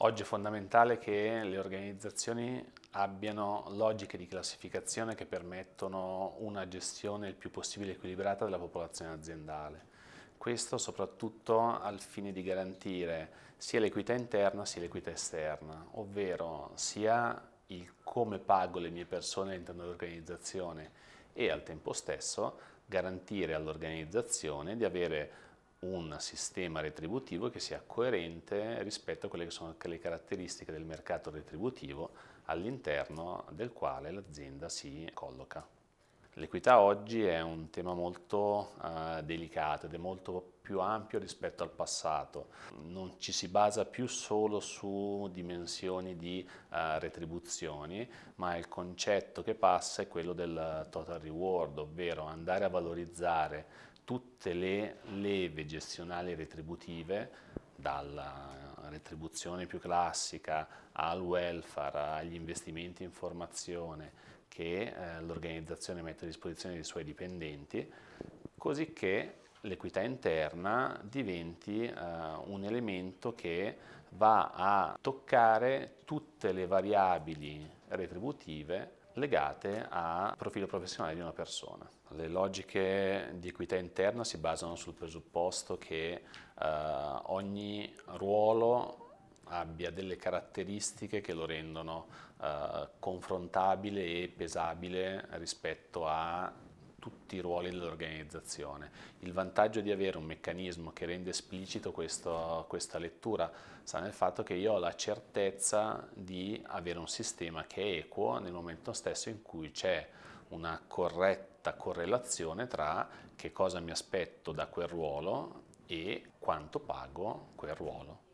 Oggi è fondamentale che le organizzazioni abbiano logiche di classificazione che permettono una gestione il più possibile equilibrata della popolazione aziendale. Questo soprattutto al fine di garantire sia l'equità interna sia l'equità esterna, ovvero sia il come pago le mie persone all'interno dell'organizzazione e al tempo stesso garantire all'organizzazione di avere un sistema retributivo che sia coerente rispetto a quelle che sono le caratteristiche del mercato retributivo all'interno del quale l'azienda si colloca. L'equità oggi è un tema molto eh, delicato ed è molto più ampio rispetto al passato. Non ci si basa più solo su dimensioni di eh, retribuzioni, ma il concetto che passa è quello del total reward, ovvero andare a valorizzare tutte le leve gestionali retributive dalla retribuzione più classica al welfare, agli investimenti in formazione che eh, l'organizzazione mette a disposizione dei suoi dipendenti, così che l'equità interna diventi eh, un elemento che va a toccare tutte le variabili retributive legate al profilo professionale di una persona. Le logiche di equità interna si basano sul presupposto che eh, ogni ruolo abbia delle caratteristiche che lo rendono eh, confrontabile e pesabile rispetto a tutti i ruoli dell'organizzazione. Il vantaggio di avere un meccanismo che rende esplicito questo, questa lettura sta nel fatto che io ho la certezza di avere un sistema che è equo nel momento stesso in cui c'è una corretta correlazione tra che cosa mi aspetto da quel ruolo e quanto pago quel ruolo.